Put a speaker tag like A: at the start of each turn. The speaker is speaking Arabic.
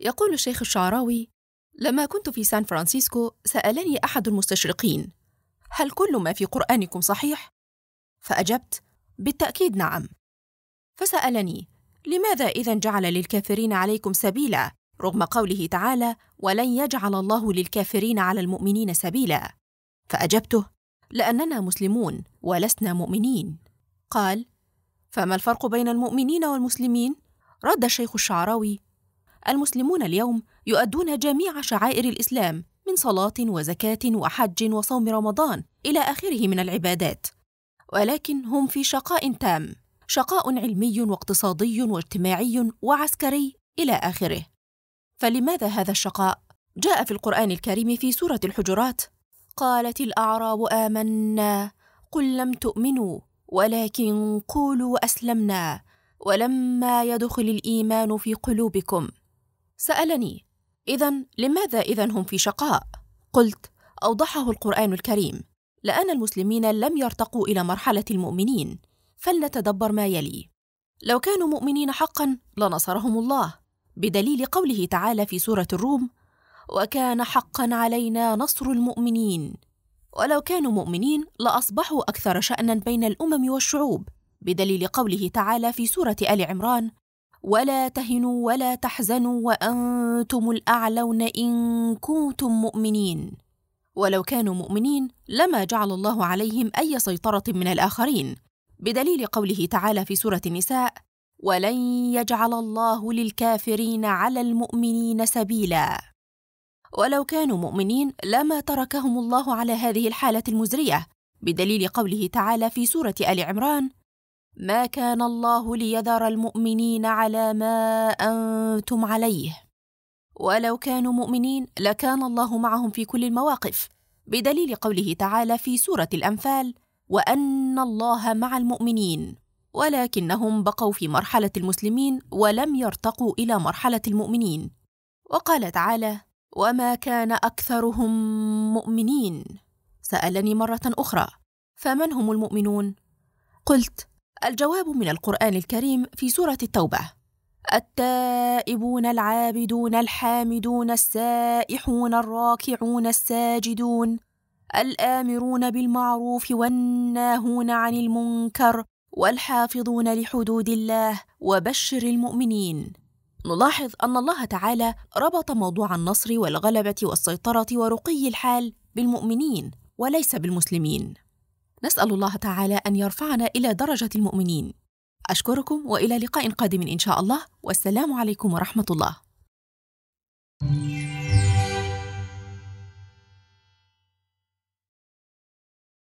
A: يقول الشيخ الشعراوي لما كنت في سان فرانسيسكو سألني أحد المستشرقين هل كل ما في قرآنكم صحيح؟ فأجبت بالتأكيد نعم فسألني لماذا إذا جعل للكافرين عليكم سبيلا رغم قوله تعالى ولن يجعل الله للكافرين على المؤمنين سبيلا فأجبته لأننا مسلمون ولسنا مؤمنين قال فما الفرق بين المؤمنين والمسلمين؟ رد الشيخ الشعراوي المسلمون اليوم يؤدون جميع شعائر الإسلام من صلاة وزكاة وحج وصوم رمضان إلى آخره من العبادات ولكن هم في شقاء تام شقاء علمي واقتصادي واجتماعي وعسكري إلى آخره فلماذا هذا الشقاء؟ جاء في القرآن الكريم في سورة الحجرات قالت الأعراب آمنا قل لم تؤمنوا ولكن قولوا أسلمنا ولما يدخل الإيمان في قلوبكم سألني إذا لماذا إذا هم في شقاء؟ قلت أوضحه القرآن الكريم لأن المسلمين لم يرتقوا إلى مرحلة المؤمنين فلنتدبر ما يلي لو كانوا مؤمنين حقا لنصرهم الله بدليل قوله تعالى في سورة الروم وكان حقا علينا نصر المؤمنين ولو كانوا مؤمنين لاصبحوا اكثر شانا بين الامم والشعوب بدليل قوله تعالى في سوره ال عمران ولا تهنوا ولا تحزنوا وأنتم الأعلون إن كنتم مؤمنين ولو كانوا مؤمنين لما جعل الله عليهم أي سيطرة من الآخرين بدليل قوله تعالى في سورة النساء ولن يجعل الله للكافرين على المؤمنين سبيلا ولو كانوا مؤمنين لما تركهم الله على هذه الحالة المزرية بدليل قوله تعالى في سورة آل عمران ما كان الله ليذر المؤمنين على ما أنتم عليه ولو كانوا مؤمنين لكان الله معهم في كل المواقف بدليل قوله تعالى في سورة الأنفال وأن الله مع المؤمنين ولكنهم بقوا في مرحلة المسلمين ولم يرتقوا إلى مرحلة المؤمنين وقال تعالى وما كان أكثرهم مؤمنين سألني مرة أخرى فمن هم المؤمنون؟ قلت الجواب من القرآن الكريم في سورة التوبة التائبون العابدون الحامدون السائحون الراكعون الساجدون الآمرون بالمعروف والناهون عن المنكر والحافظون لحدود الله وبشر المؤمنين نلاحظ أن الله تعالى ربط موضوع النصر والغلبة والسيطرة ورقي الحال بالمؤمنين وليس بالمسلمين نسأل الله تعالى أن يرفعنا إلى درجة المؤمنين أشكركم وإلى لقاء قادم إن شاء الله والسلام عليكم ورحمة الله.